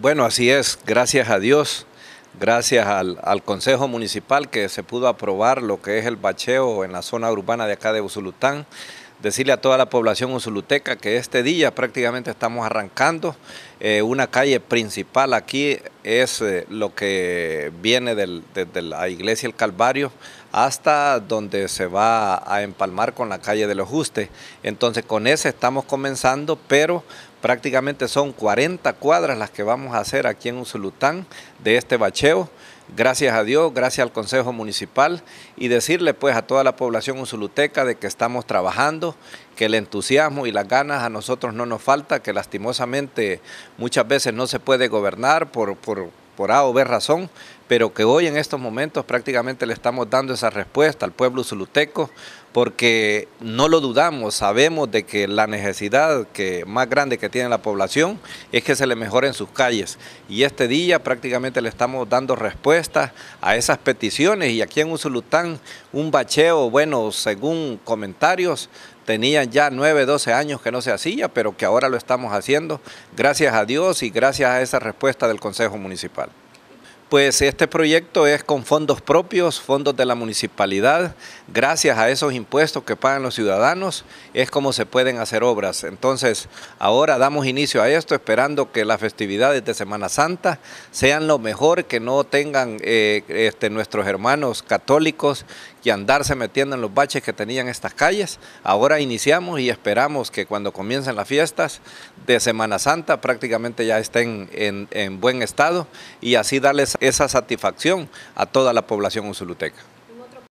Bueno, así es, gracias a Dios, gracias al, Consejo Municipal que se pudo aprobar lo que es el bacheo en la zona urbana de acá de Usulután. Decirle a toda la población usuluteca que este día prácticamente estamos arrancando eh, una calle principal aquí es eh, lo que viene desde la iglesia El Calvario hasta donde se va a empalmar con la calle de los Justes. Entonces con ese estamos comenzando, pero prácticamente son 40 cuadras las que vamos a hacer aquí en Usulután de este bacheo. Gracias a Dios, gracias al Consejo Municipal y decirle pues a toda la población usuluteca de que estamos trabajando, que el entusiasmo y las ganas a nosotros no nos falta, que lastimosamente muchas veces no se puede gobernar por, por, A o B razón, pero que hoy en estos momentos prácticamente le estamos dando esa respuesta al pueblo zuluteco porque no lo dudamos, sabemos de que la necesidad que más grande que tiene la población es que se le mejoren sus calles. Y este día prácticamente le estamos dando respuesta a esas peticiones y aquí en Usulután un bacheo, bueno, según comentarios, tenían ya 9, 12 años que no se hacía, pero que ahora lo estamos haciendo, gracias a Dios y gracias a esa respuesta del Consejo Municipal. Pues este proyecto es con fondos propios, fondos de la municipalidad. Gracias a esos impuestos que pagan los ciudadanos es como se pueden hacer obras. Entonces, ahora damos inicio a esto esperando que las festividades de Semana Santa sean lo mejor, que no tengan eh, este, nuestros hermanos católicos que andarse metiendo en los baches que tenían estas calles. Ahora iniciamos y esperamos que cuando comiencen las fiestas de Semana Santa prácticamente ya estén en, en buen estado y así darles esa satisfacción a toda la población usuluteca.